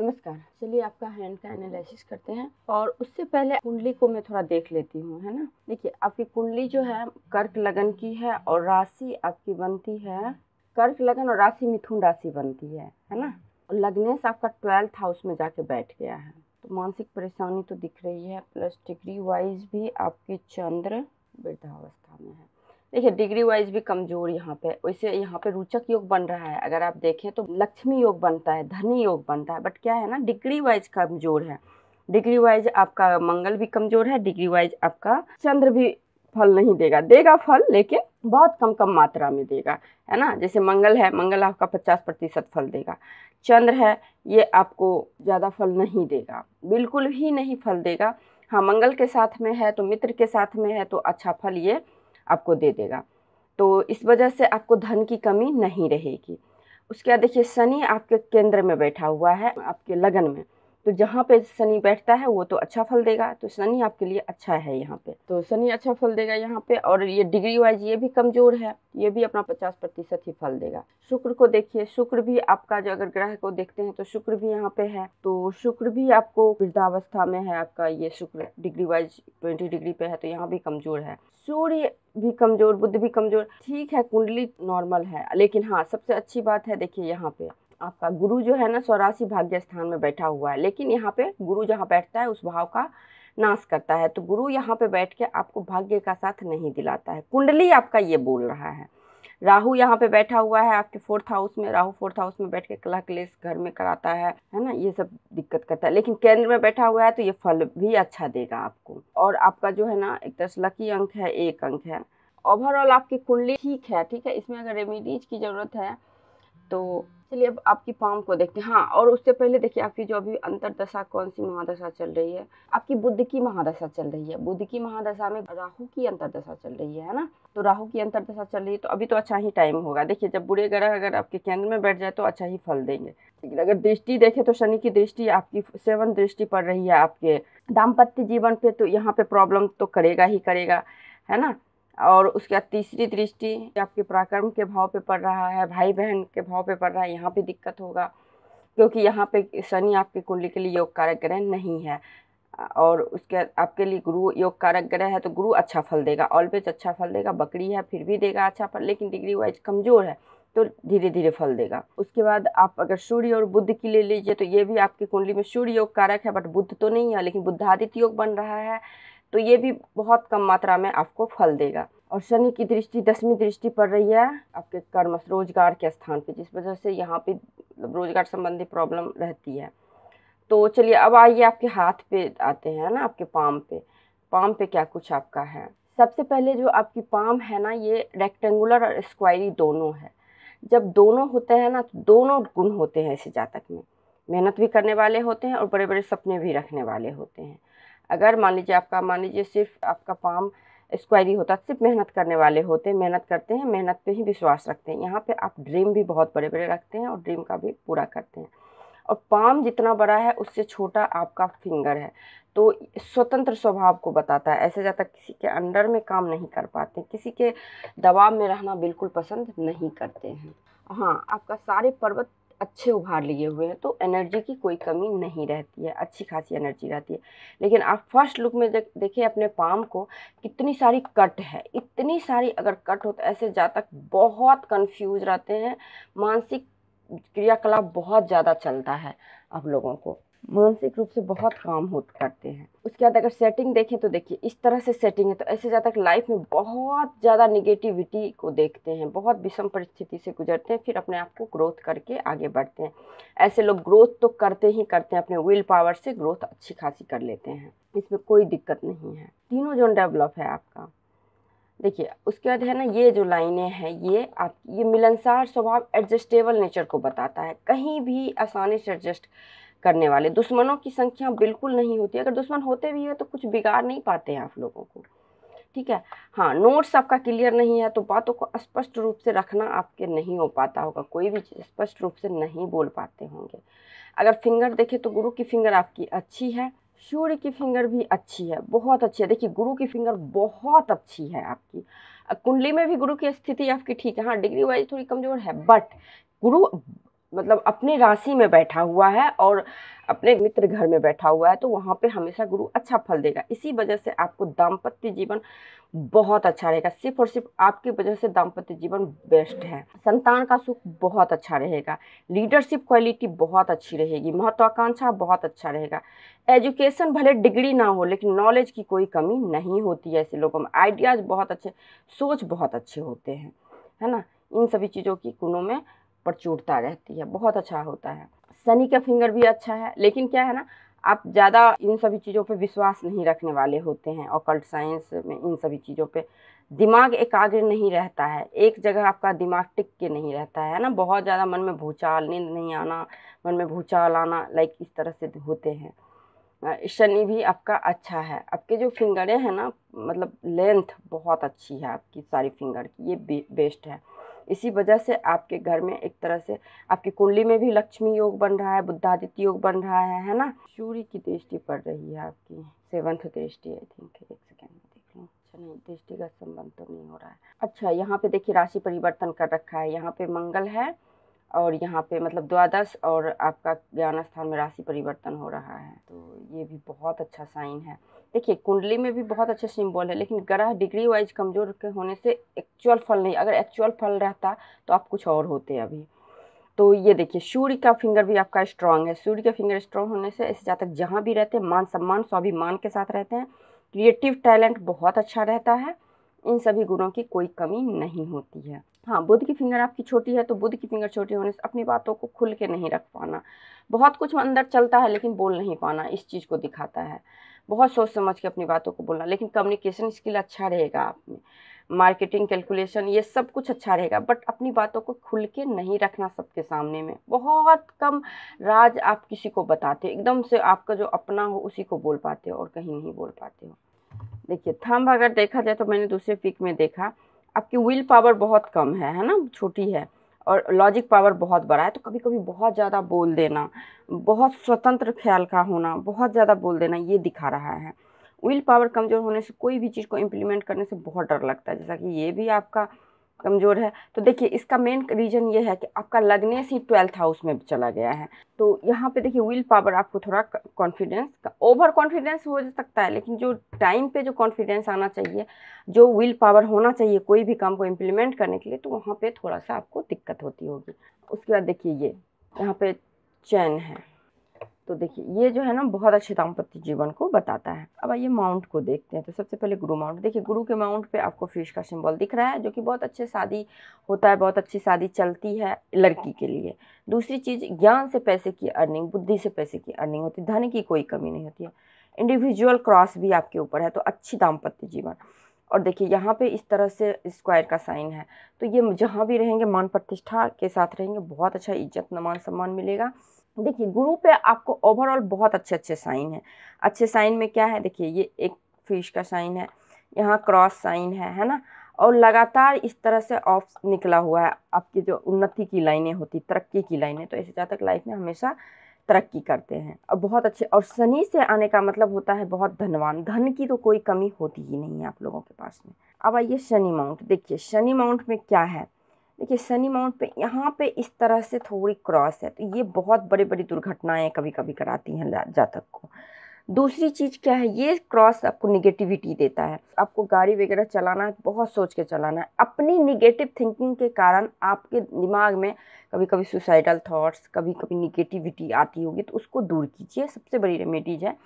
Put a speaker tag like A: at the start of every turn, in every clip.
A: नमस्कार चलिए आपका हैंड का एनालिसिस करते हैं और उससे पहले कुंडली को मैं थोड़ा देख लेती हूँ है ना देखिए आपकी कुंडली जो है कर्क लगन की है और राशि आपकी बनती है कर्क लगन और राशि मिथुन राशि बनती है है ना और लग्नेश आपका ट्वेल्थ हाउस में जाके बैठ गया है तो मानसिक परेशानी तो दिख रही है प्लस डिग्री वाइज भी आपकी चंद्र वृद्धावस्था में है देखिए डिग्री वाइज भी कमजोर यहाँ पे वैसे यहाँ पे रोचक योग बन रहा है अगर आप देखें तो लक्ष्मी योग बनता है धनी योग बनता है बट क्या है ना डिग्री वाइज कमजोर है डिग्री वाइज आपका मंगल भी कमजोर है डिग्री वाइज आपका चंद्र भी फल नहीं देगा देगा फल लेकिन बहुत कम कम मात्रा में देगा है ना जैसे मंगल है मंगल आपका पचास प्रतिशत फल देगा चंद्र है ये आपको ज़्यादा फल नहीं देगा बिल्कुल भी नहीं फल देगा हाँ मंगल के साथ में है तो मित्र के साथ में है तो अच्छा फल ये आपको दे देगा तो इस वजह से आपको धन की कमी नहीं रहेगी उसके बाद देखिए शनि आपके केंद्र में बैठा हुआ है आपके लगन में तो जहाँ पे शनि बैठता है वो तो अच्छा फल देगा तो शनि आपके लिए अच्छा है यहाँ पे तो शनि अच्छा फल देगा यहाँ पे और ये डिग्री वाइज ये भी कमज़ोर है ये भी अपना पचास प्रतिशत ही फल देगा शुक्र को देखिए शुक्र भी आपका जो अगर ग्रह को देखते हैं तो शुक्र भी यहाँ पे है तो शुक्र भी आपको वृद्धावस्था में है आपका ये शुक्र डिग्री वाइज ट्वेंटी डिग्री पे है तो यहाँ भी कमज़ोर है सूर्य भी कमज़ोर बुद्ध भी कमज़ोर ठीक है कुंडली नॉर्मल है लेकिन हाँ सबसे अच्छी बात है देखिए यहाँ पे आपका गुरु जो है ना सौरासी भाग्य स्थान में बैठा हुआ है लेकिन यहाँ पे गुरु जहाँ बैठता है उस भाव का नाश करता है तो गुरु यहाँ पे बैठ के आपको भाग्य का साथ नहीं दिलाता है कुंडली आपका ये बोल रहा है राहु यहाँ पे बैठा हुआ है आपके फोर्थ हाउस में राहु फोर्थ हाउस में बैठ के कला क्लेश घर में कराता है है ना ये सब दिक्कत करता है लेकिन केंद्र में बैठा हुआ है तो ये फल भी अच्छा देगा आपको और आपका जो है ना एक तरह से लकी अंक है एक अंक है ओवरऑल आपकी कुंडली ठीक है ठीक है इसमें अगर रेमिडीज की ज़रूरत है तो चलिए अब आपकी पाम को देखते हैं हाँ और उससे पहले देखिए आपकी जो अभी अंतरदशा कौन सी महादशा चल रही है आपकी बुद्ध की महादशा चल रही है बुद्ध की महादशा में राहु की अंतरदशा चल रही है ना तो राहु की अंतरदशा चल रही है तो अभी तो अच्छा ही टाइम होगा देखिए जब बुरे ग्रह अगर आपके केंद्र में बैठ जाए तो अच्छा ही फल देंगे लेकिन अगर दृष्टि देखें तो शनि की दृष्टि आपकी सेवन दृष्टि पड़ रही है आपके दाम्पत्य जीवन पे तो यहाँ पे प्रॉब्लम तो करेगा ही करेगा है ना और उसके बाद तीसरी दृष्टि आपके पराक्रम के भाव पे पड़ रहा है भाई बहन के भाव पे पड़ रहा है यहाँ पे दिक्कत होगा क्योंकि यहाँ पे शनि आपकी कुंडली के लिए योग कारक ग्रह नहीं है और उसके आपके लिए गुरु योग कारक ग्रह है तो गुरु अच्छा फल देगा ऑलवेज अच्छा फल देगा बकरी है फिर भी देगा अच्छा फल लेकिन डिग्री वाइज कमज़ोर है तो धीरे धीरे फल देगा उसके बाद आप अगर सूर्य और बुद्ध की ले लीजिए तो ये भी आपकी कुंडली में सूर्य योग कारक है बट बुद्ध तो नहीं है लेकिन बुद्धादित्य योग बन रहा है तो ये भी बहुत कम मात्रा में आपको फल देगा और शनि की दृष्टि दसवीं दृष्टि पड़ रही है आपके कर्म रोजगार के स्थान पे जिस वजह से यहाँ पे मतलब रोजगार संबंधी प्रॉब्लम रहती है तो चलिए अब आइए आपके हाथ पे आते हैं ना आपके पाम पे पाम पे क्या कुछ आपका है सबसे पहले जो आपकी पाम है ना ये रेक्टेंगुलर और स्क्वायरी दोनों है जब दोनों होते हैं ना तो दोनों गुण होते हैं इस जातक में मेहनत भी करने वाले होते हैं और बड़े बड़े सपने भी रखने वाले होते हैं अगर मान लीजिए आपका मान लीजिए सिर्फ आपका पाम स्क्वायरी होता तो सिर्फ मेहनत करने वाले होते मेहनत करते हैं मेहनत पे ही विश्वास रखते हैं यहाँ पे आप ड्रीम भी बहुत बड़े बड़े रखते हैं और ड्रीम का भी पूरा करते हैं और पाम जितना बड़ा है उससे छोटा आपका फिंगर है तो स्वतंत्र स्वभाव को बताता है ऐसे ज़्यादा किसी के अंडर में काम नहीं कर पाते किसी के दबाव में रहना बिल्कुल पसंद नहीं करते हैं हाँ आपका सारे पर्वत अच्छे उभार लिए हुए हैं तो एनर्जी की कोई कमी नहीं रहती है अच्छी खासी एनर्जी रहती है लेकिन आप फर्स्ट लुक में देख देखिए अपने पाम को कितनी सारी कट है इतनी सारी अगर कट हो तो ऐसे जातक बहुत कंफ्यूज रहते हैं मानसिक क्रियाकलाप बहुत ज़्यादा चलता है आप लोगों को मानसिक रूप से बहुत काम हो करते हैं उसके बाद अगर सेटिंग देखें तो देखिए इस तरह से सेटिंग है तो ऐसे ज़्यादा लाइफ में बहुत ज़्यादा निगेटिविटी को देखते हैं बहुत विषम परिस्थिति से गुजरते हैं फिर अपने आप को ग्रोथ करके आगे बढ़ते हैं ऐसे लोग ग्रोथ तो करते ही करते हैं अपने विल पावर से ग्रोथ अच्छी खासी कर लेते हैं इसमें कोई दिक्कत नहीं है तीनों जोन डेवलप है आपका देखिए उसके बाद है ना ये जो लाइनें हैं ये आप ये मिलनसार स्वभाव एडजस्टेबल नेचर को बताता है कहीं भी आसानी से एडजस्ट करने वाले दुश्मनों की संख्या बिल्कुल नहीं होती अगर दुश्मन होते भी है तो कुछ बिगाड़ नहीं पाते हैं आप लोगों को ठीक है हाँ नोट्स आपका क्लियर नहीं है तो बातों को स्पष्ट रूप से रखना आपके नहीं हो पाता होगा कोई भी चीज़ स्पष्ट रूप से नहीं बोल पाते होंगे अगर फिंगर देखें तो गुरु की फिंगर आपकी अच्छी है सूर्य की फिंगर भी अच्छी है बहुत अच्छी है देखिए गुरु की फिंगर बहुत अच्छी है आपकी कुंडली में भी गुरु की स्थिति आपकी ठीक है हाँ डिग्री वाइज थोड़ी कमज़ोर है बट गुरु मतलब अपने राशि में बैठा हुआ है और अपने मित्र घर में बैठा हुआ है तो वहाँ पे हमेशा गुरु अच्छा फल देगा इसी वजह से आपको दाम्पत्य जीवन बहुत अच्छा रहेगा सिर्फ और सिर्फ आपकी वजह से दाम्पत्य जीवन बेस्ट है संतान का सुख बहुत अच्छा रहेगा लीडरशिप क्वालिटी बहुत अच्छी रहेगी महत्वाकांक्षा बहुत अच्छा रहेगा एजुकेशन भले डिग्री ना हो लेकिन नॉलेज की कोई कमी नहीं होती है ऐसे लोगों में आइडियाज़ बहुत अच्छे सोच बहुत अच्छे होते हैं है ना इन सभी चीज़ों की कुनों में पर रहती है बहुत अच्छा होता है सनी का फिंगर भी अच्छा है लेकिन क्या है ना आप ज़्यादा इन सभी चीज़ों पे विश्वास नहीं रखने वाले होते हैं ऑकल्ट साइंस में इन सभी चीज़ों पे दिमाग एकाग्र नहीं रहता है एक जगह आपका दिमाग टिक के नहीं रहता है ना बहुत ज़्यादा मन में भूचाल नींद नहीं आना मन में भूचाल आना लाइक इस तरह से होते हैं शनि भी आपका अच्छा है आपके जो फिंगरें हैं ना मतलब लेंथ बहुत अच्छी है आपकी सारी फिंगर की ये बेस्ट है इसी वजह से आपके घर में एक तरह से आपकी कुंडली में भी लक्ष्मी योग बन रहा है बुद्धादित्य योग बन रहा है है ना सूर्य की दृष्टि पड़ रही है आपकी सेवंथ दृष्टि आई थिंक एक सेकेंड में देख लूँ अच्छा नहीं दृष्टि का संबंध तो नहीं हो रहा है अच्छा यहाँ पे देखिए राशि परिवर्तन कर रखा है यहाँ पे मंगल है और यहाँ पे मतलब द्वादश और आपका ज्ञान स्थान में राशि परिवर्तन हो रहा है तो ये भी बहुत अच्छा साइन है देखिए कुंडली में भी बहुत अच्छे सिंबल है लेकिन ग्रह डिग्री वाइज कमज़ोर के होने से एक्चुअल फल नहीं अगर एक्चुअल फल रहता तो आप कुछ और होते अभी तो ये देखिए सूर्य का फिंगर भी आपका स्ट्रांग है सूर्य का फिंगर स्ट्रांग होने से इस जातक जहाँ भी रहते हैं मान सम्मान स्वाभिमान के साथ रहते हैं क्रिएटिव टैलेंट बहुत अच्छा रहता है इन सभी गुणों की कोई कमी नहीं होती है हाँ बुद्ध की फिंगर आपकी छोटी है तो बुद्ध की फिंगर छोटी होने से अपनी बातों को खुल के नहीं रख पाना बहुत कुछ अंदर चलता है लेकिन बोल नहीं पाना इस चीज़ को दिखाता है बहुत सोच समझ के अपनी बातों को बोलना लेकिन कम्युनिकेशन स्किल अच्छा रहेगा आप में मार्केटिंग कैलकुलेशन ये सब कुछ अच्छा रहेगा बट अपनी बातों को खुल के नहीं रखना सबके सामने में बहुत कम राज आप किसी को बताते हो एकदम से आपका जो अपना हो उसी को बोल पाते हो और कहीं नहीं बोल पाते हो देखिए थम्ब अगर देखा जाए तो मैंने दूसरे पिक में देखा आपकी विल पावर बहुत कम है है ना छोटी है और लॉजिक पावर बहुत बड़ा है तो कभी कभी बहुत ज़्यादा बोल देना बहुत स्वतंत्र ख्याल का होना बहुत ज़्यादा बोल देना ये दिखा रहा है विल पावर कमज़ोर होने से कोई भी चीज़ को इम्प्लीमेंट करने से बहुत डर लगता है जैसा कि ये भी आपका कमज़ोर है तो देखिए इसका मेन रीज़न ये है कि आपका लगने से ही ट्वेल्थ हाउस में चला गया है तो यहाँ पे देखिए विल पावर आपको थोड़ा कॉन्फिडेंस ओवर कॉन्फिडेंस हो सकता है लेकिन जो टाइम पे जो कॉन्फिडेंस आना चाहिए जो विल पावर होना चाहिए कोई भी काम को इम्प्लीमेंट करने के लिए तो वहाँ पर थोड़ा सा आपको दिक्कत होती होगी उसके बाद देखिए ये यहाँ पर चैन है तो देखिए ये जो है ना बहुत अच्छे दाम्पत्य जीवन को बताता है अब आइए माउंट को देखते हैं तो सबसे पहले गुरु माउंट देखिए गुरु के माउंट पे आपको फिश का सिंबल दिख रहा है जो कि बहुत अच्छे शादी होता है बहुत अच्छी शादी चलती है लड़की के लिए दूसरी चीज़ ज्ञान से पैसे की अर्निंग बुद्धि से पैसे की अर्निंग होती है धन की कोई कमी नहीं होती है इंडिविजुअल क्रॉस भी आपके ऊपर है तो अच्छी दाम्पत्य जीवन और देखिए यहाँ पे इस तरह से स्क्वायर का साइन है तो ये जहाँ भी रहेंगे मान प्रतिष्ठा के साथ रहेंगे बहुत अच्छा इज्जत नमान सम्मान मिलेगा देखिए गुरु पे आपको ओवरऑल बहुत अच्छे अच्छे साइन है अच्छे साइन में क्या है देखिए ये एक फिश का साइन है यहाँ क्रॉस साइन है है ना और लगातार इस तरह से ऑफ निकला हुआ है आपकी जो उन्नति की लाइनें होती तरक्की की लाइनें तो ऐसे जातक लाइफ में हमेशा तरक्की करते हैं और बहुत अच्छे और शनि से आने का मतलब होता है बहुत धनवान धन की तो कोई कमी होती ही नहीं है आप लोगों के पास में अब आइए शनि माउंट देखिए शनि माउंट में क्या है देखिए सनी माउंट पे यहाँ पे इस तरह से थोड़ी क्रॉस है तो ये बहुत बड़ी बड़ी दुर्घटनाएं कभी कभी कराती हैं जातक को दूसरी चीज़ क्या है ये क्रॉस आपको निगेटिविटी देता है आपको गाड़ी वगैरह चलाना है बहुत सोच के चलाना है अपनी निगेटिव थिंकिंग के कारण आपके दिमाग में कभी कभी सुसाइडल थाट्स कभी कभी निगेटिविटी आती होगी तो उसको दूर कीजिए सबसे बड़ी रेमेडीज है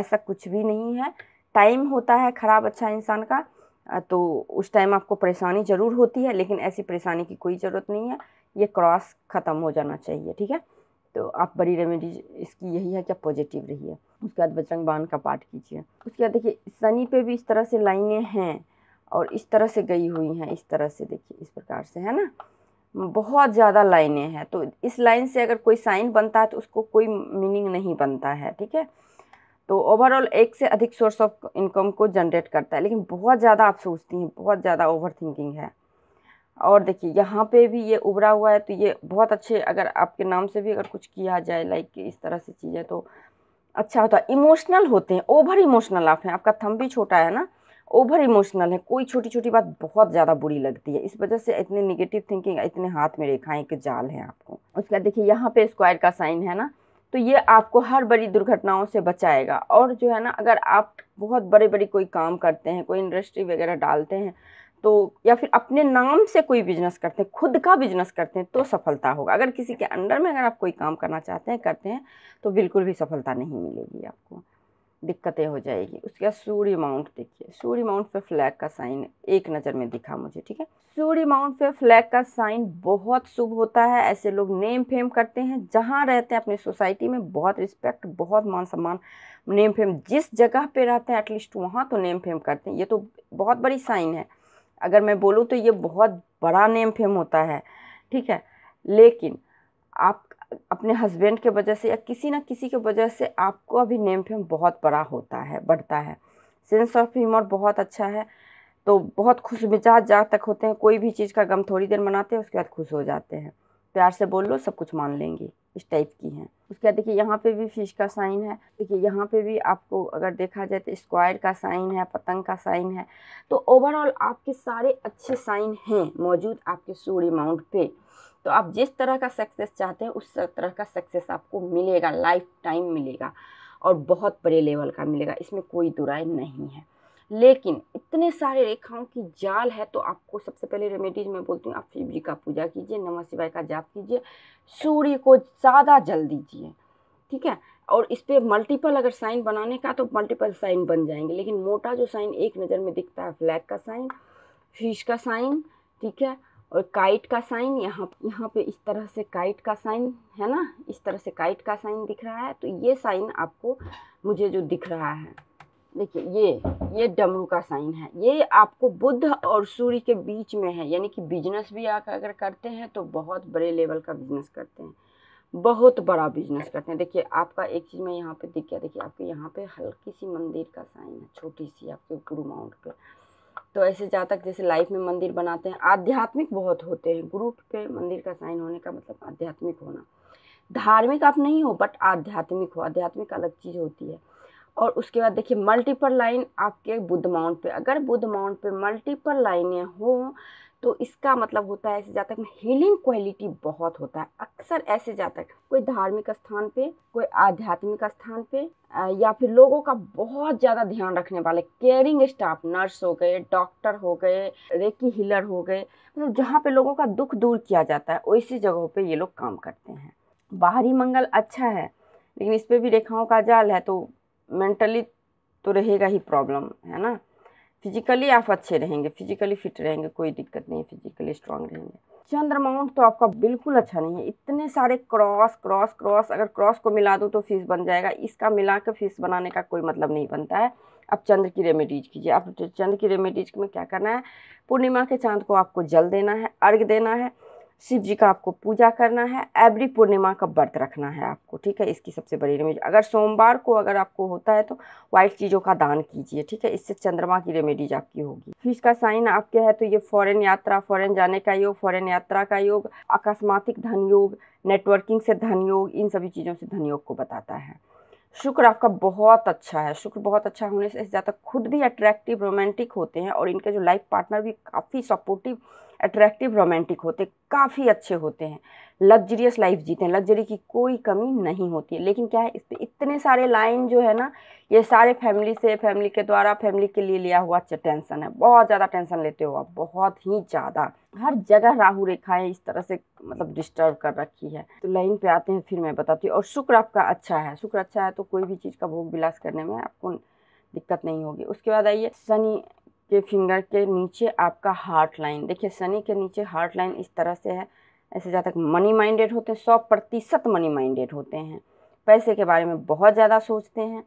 A: ऐसा कुछ भी नहीं है टाइम होता है ख़राब अच्छा इंसान का तो उस टाइम आपको परेशानी ज़रूर होती है लेकिन ऐसी परेशानी की कोई ज़रूरत नहीं है ये क्रॉस ख़त्म हो जाना चाहिए ठीक है तो आप बड़ी रेमेडीज इसकी यही है कि आप पॉजिटिव रहिए उसके बाद बजरंग बाण का पाठ कीजिए उसके बाद देखिए सनी पे भी इस तरह से लाइनें हैं और इस तरह से गई हुई हैं इस तरह से देखिए इस प्रकार से है ना बहुत ज़्यादा लाइनें हैं तो इस लाइन से अगर कोई साइन बनता है तो उसको कोई मीनिंग नहीं बनता है ठीक है तो ओवरऑल एक से अधिक सोर्स ऑफ इनकम को जनरेट करता है लेकिन बहुत ज़्यादा आप सोचती हैं बहुत ज़्यादा ओवर थिंकिंग है और देखिए यहाँ पे भी ये उभरा हुआ है तो ये बहुत अच्छे अगर आपके नाम से भी अगर कुछ किया जाए लाइक इस तरह से चीज़ें तो अच्छा होता है इमोशनल होते हैं ओवर इमोशनल आप हैं आपका थम भी छोटा है ना ओवर इमोशनल है कोई छोटी छोटी बात बहुत ज़्यादा बुरी लगती है इस वजह से इतने निगेटिव थिंकिंग इतने हाथ में रेखाएँ के जाल हैं आपको उसके बाद देखिए यहाँ पर स्क्वायर का साइन है ना तो ये आपको हर बड़ी दुर्घटनाओं से बचाएगा और जो है ना अगर आप बहुत बड़े बड़े कोई काम करते हैं कोई इंडस्ट्री वगैरह डालते हैं तो या फिर अपने नाम से कोई बिजनेस करते हैं खुद का बिजनेस करते हैं तो सफलता होगा अगर किसी के अंडर में अगर आप कोई काम करना चाहते हैं करते हैं तो बिल्कुल भी सफलता नहीं मिलेगी आपको दिक्कतें हो जाएगी उसके बाद सूर्य माउंट देखिए सूर्य माउंट पे फ्लैग का साइन एक नज़र में दिखा मुझे ठीक है सूर्य माउंट पे फ्लैग का साइन बहुत शुभ होता है ऐसे लोग नेम फेम करते हैं जहाँ रहते हैं अपनी सोसाइटी में बहुत रिस्पेक्ट बहुत मान सम्मान नेम फेम जिस जगह पे रहते हैं एटलीस्ट वहाँ तो नेम फेम करते हैं ये तो बहुत बड़ी साइन है अगर मैं बोलूँ तो ये बहुत बड़ा नेम फेम होता है ठीक है लेकिन आप अपने हस्बैंड के वजह से या किसी ना किसी के वजह से आपको अभी नेम फेम बहुत बड़ा होता है बढ़ता है सेंस ऑफ ह्यूमर बहुत अच्छा है तो बहुत खुश मिजाज जा तक होते हैं कोई भी चीज़ का गम थोड़ी देर मनाते हैं उसके बाद खुश हो जाते हैं प्यार से बोल लो सब कुछ मान लेंगी इस टाइप की हैं उसके बाद देखिए यहाँ पे भी फिश का साइन है देखिए यहाँ पे भी आपको अगर देखा जाए तो स्क्वायर का साइन है पतंग का साइन है तो ओवरऑल आपके सारे अच्छे साइन हैं मौजूद आपके सूर्य माउंट पे तो आप जिस तरह का सक्सेस चाहते हैं उस तरह का सक्सेस आपको मिलेगा लाइफ टाइम मिलेगा और बहुत बड़े लेवल का मिलेगा इसमें कोई दुराय नहीं है लेकिन इतने सारे रेखाओं की जाल है तो आपको सबसे पहले रेमेडीज मैं बोलती हूँ आप शिव जी का पूजा कीजिए नमः शिवाय का जाप कीजिए सूर्य को ज़्यादा जल दीजिए ठीक है और इस पर मल्टीपल अगर साइन बनाने का तो मल्टीपल साइन बन जाएंगे लेकिन मोटा जो साइन एक नज़र में दिखता है फ्लैग का साइन फिश का साइन ठीक है और काइट का साइन यहाँ यहाँ पे इस तरह से काइट का साइन है ना इस तरह से काइट का साइन दिख रहा है तो ये साइन आपको मुझे जो दिख रहा है देखिए ये ये डमरू का साइन है ये आपको बुद्ध और सूर्य के बीच में है यानी कि बिजनेस भी आप अगर करते हैं तो बहुत बड़े लेवल का बिजनेस करते हैं बहुत बड़ा बिजनेस करते हैं देखिए आपका एक चीज़ में यहाँ पे दिख गया देखिए आपके यहाँ पे हल्की सी मंदिर का साइन है छोटी सी आपके गुरु माउंट पे तो ऐसे जातक जैसे लाइफ में मंदिर बनाते हैं आध्यात्मिक बहुत होते हैं ग्रुप पे मंदिर का साइन होने का मतलब आध्यात्मिक होना धार्मिक आप नहीं हो बट आध्यात्मिक हो आध्यात्मिक अलग चीज़ होती है और उसके बाद देखिए मल्टीपल लाइन आपके बुद्ध माउंट पे अगर बुद्ध माउंट पे मल्टीपल लाइनें हों तो इसका मतलब होता है ऐसे जातक में हीलिंग क्वालिटी बहुत होता है अक्सर ऐसे जातक कोई धार्मिक स्थान पे कोई आध्यात्मिक स्थान पे या फिर लोगों का बहुत ज़्यादा ध्यान रखने वाले केयरिंग स्टाफ नर्स हो गए डॉक्टर हो गए रेकी हीलर हो गए मतलब तो जहाँ पे लोगों का दुख दूर किया जाता है वैसी जगहों पे ये लोग काम करते हैं बाहरी मंगल अच्छा है लेकिन इस पर भी रेखाओं का जाल है तो मेंटली तो रहेगा ही प्रॉब्लम है ना फिजिकली आप अच्छे रहेंगे फिजिकली फिट रहेंगे कोई दिक्कत नहीं फिजिकली स्ट्रांग रहेंगे चंद्र माउंट तो आपका बिल्कुल अच्छा नहीं है इतने सारे क्रॉस क्रॉस क्रॉस अगर क्रॉस को मिला दो तो फीस बन जाएगा इसका मिला कर फीस बनाने का कोई मतलब नहीं बनता है आप चंद्र की रेमेडीज कीजिए आप चंद्र की रेमेडीज में क्या करना है पूर्णिमा के चांद को आपको जल देना है अर्घ देना है शिव जी का आपको पूजा करना है एवरी पूर्णिमा का व्रत रखना है आपको ठीक है इसकी सबसे बड़ी रेमेडी अगर सोमवार को अगर आपको होता है तो व्हाइट चीज़ों का दान कीजिए ठीक है इससे चंद्रमा की रेमेडीज आपकी होगी फिश का साइन आपके है तो ये फॉरेन यात्रा फॉरेन जाने का योग फॉरेन यात्रा का योग अकस्मातिक धन योग नेटवर्किंग से धन योग इन सभी चीज़ों से धन योग को बताता है शुक्र आपका बहुत अच्छा है शुक्र बहुत अच्छा होने से ज़्यादा खुद भी अट्रैक्टिव रोमांटिक होते हैं और इनके जो लाइफ पार्टनर भी काफ़ी सपोर्टिव अट्रैक्टिव रोमांटिक होते काफ़ी अच्छे होते हैं लग्जरियस लाइफ जीते हैं लग्जरी की कोई कमी नहीं होती है लेकिन क्या है इस पर इतने सारे लाइन जो है ना ये सारे फैमिली से फैमिली के द्वारा फैमिली के लिए लिया हुआ टेंशन है बहुत ज़्यादा टेंशन लेते हो आप बहुत ही ज़्यादा हर जगह राहु रेखाएं इस तरह से मतलब डिस्टर्ब कर रखी है तो लाइन पे आते हैं फिर मैं बताती हूँ और शुक्र आपका अच्छा है शुक्र अच्छा है तो कोई भी चीज़ का भोग विलास करने में आपको दिक्कत नहीं होगी उसके बाद आइए शनि के फिंगर के नीचे आपका हार्ट लाइन देखिए शनि के नीचे हार्ट लाइन इस तरह से है ऐसे जातक मनी माइंडेड होते हैं सौ प्रतिशत मनी माइंडेड होते हैं पैसे के बारे में बहुत ज़्यादा सोचते हैं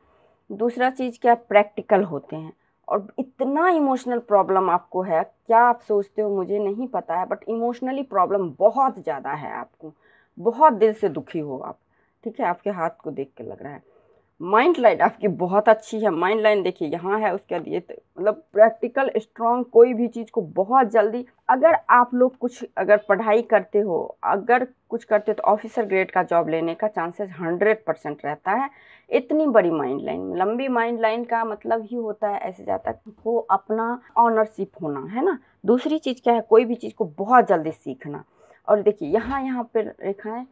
A: दूसरा चीज़ क्या प्रैक्टिकल होते हैं और इतना इमोशनल प्रॉब्लम आपको है क्या आप सोचते हो मुझे नहीं पता है बट इमोशनली प्रॉब्लम बहुत ज़्यादा है आपको बहुत दिल से दुखी हो आप ठीक है आपके हाथ को देख के लग रहा है माइंड लाइन आपकी बहुत अच्छी है माइंड लाइन देखिए यहाँ है उसके लिए तो मतलब प्रैक्टिकल स्ट्रॉन्ग कोई भी चीज़ को बहुत जल्दी अगर आप लोग कुछ अगर पढ़ाई करते हो अगर कुछ करते हो तो ऑफिसर ग्रेड का जॉब लेने का चांसेस हंड्रेड परसेंट रहता है इतनी बड़ी माइंड लाइन लंबी माइंड लाइन का मतलब ही होता है ऐसे जाता है वो अपना ऑनरशिप होना है ना दूसरी चीज़ क्या है कोई भी चीज़ को बहुत जल्दी सीखना और देखिए यहाँ यहाँ पर रेखाएँ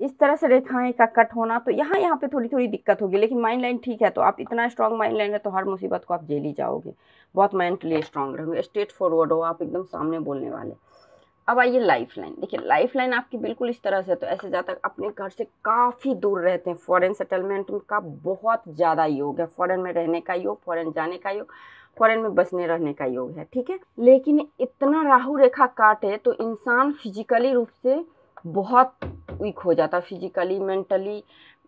A: इस तरह से रेखाएं का कट होना तो यहाँ यहाँ पे थोड़ी थोड़ी दिक्कत होगी लेकिन माइंड लाइन ठीक है तो आप इतना स्ट्रांग माइंड लाइन है तो हर मुसीबत को आप झेल ही जाओगे बहुत मेंटली स्ट्रांग रहोगे स्ट्रेट फॉरवर्ड हो आप एकदम सामने बोलने वाले अब आइए लाइफ लाइन देखिए लाइफ लाइन आपकी बिल्कुल इस तरह से तो ऐसे है अपने घर से काफ़ी दूर रहते हैं फॉरेन सेटलमेंट का बहुत ज़्यादा योग है फॉरन में रहने का योग फॉरन जाने का योग फॉरन में बसने रहने का योग है ठीक है लेकिन इतना राहु रेखा काटे तो इंसान फिजिकली रूप से बहुत वीक हो जाता फिजिकली मेंटली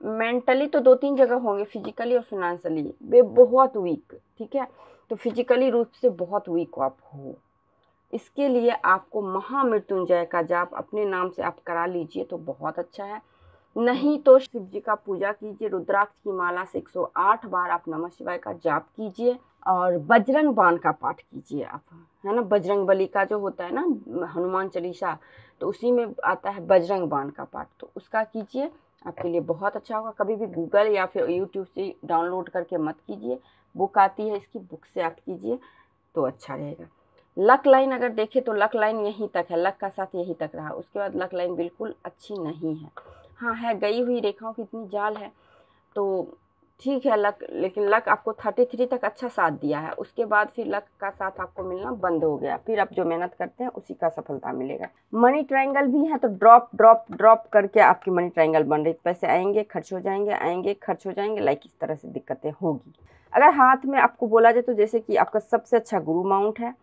A: मेंटली तो दो तीन जगह होंगे फिजिकली और फिनेंशली वे बहुत वीक ठीक है तो फिजिकली रूप से बहुत वीक आप हो इसके लिए आपको महामृत्युंजय का जाप अपने नाम से आप करा लीजिए तो बहुत अच्छा है नहीं तो शिव जी का पूजा कीजिए रुद्राक्ष की माला से 108 बार आप नमः शिवाय का जाप कीजिए और बजरंग बाण का पाठ कीजिए आप है ना बजरंग बली का जो होता है ना हनुमान चालीसा तो उसी में आता है बजरंग बाण का पाठ तो उसका कीजिए आपके लिए बहुत अच्छा होगा कभी भी गूगल या फिर यूट्यूब से डाउनलोड करके मत कीजिए बुक आती है इसकी बुक से आप कीजिए तो अच्छा रहेगा लक लाइन अगर देखें तो लक लाइन यहीं तक है लक का साथ यहीं तक रहा उसके बाद लक लाइन बिल्कुल अच्छी नहीं है हाँ है गई हुई रेखाओं की इतनी जाल है तो ठीक है लक लेकिन लक आपको थर्टी थ्री तक अच्छा साथ दिया है उसके बाद फिर लक का साथ आपको मिलना बंद हो गया फिर आप जो मेहनत करते हैं उसी का सफलता मिलेगा मनी ट्रायंगल भी है तो ड्रॉप ड्रॉप ड्रॉप करके आपकी मनी ट्रायंगल बन रही पैसे आएंगे खर्च हो जाएंगे आएंगे खर्च हो जाएंगे लाइक इस तरह से दिक्कतें होगी अगर हाथ में आपको बोला जाए तो जैसे कि आपका सबसे अच्छा गुरु माउंट है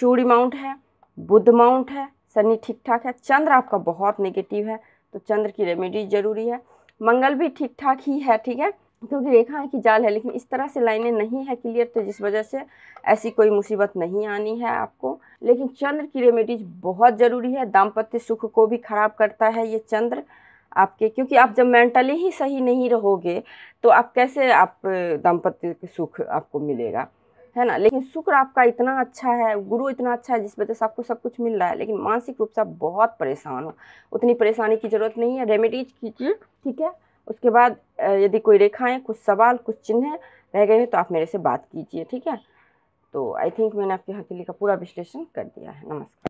A: सूर्य माउंट है बुद्ध माउंट है शनि ठीक ठाक है चंद्र आपका बहुत नेगेटिव है तो चंद्र की रेमेडी जरूरी है मंगल भी ठीक ठाक ही है ठीक है क्योंकि रेखा है कि जाल है लेकिन इस तरह से लाइनें नहीं है क्लियर तो जिस वजह से ऐसी कोई मुसीबत नहीं आनी है आपको लेकिन चंद्र की रेमेडीज बहुत ज़रूरी है दाम्पत्य सुख को भी खराब करता है ये चंद्र आपके क्योंकि आप जब मेंटली ही सही नहीं रहोगे तो आप कैसे आप दाम्पत्य सुख आपको मिलेगा है ना लेकिन शुक्र आपका इतना अच्छा है गुरु इतना अच्छा है जिस वजह से आपको सब कुछ मिल रहा है लेकिन मानसिक रूप से आप बहुत परेशान हो उतनी परेशानी की ज़रूरत नहीं है रेमेडीज कीजिए ठीक है उसके बाद यदि कोई रेखाएं कुछ सवाल कुछ चिन्ह रह गए हैं तो आप मेरे से बात कीजिए ठीक है तो आई थिंक मैंने आपके हथेली का पूरा विश्लेषण कर दिया है नमस्कार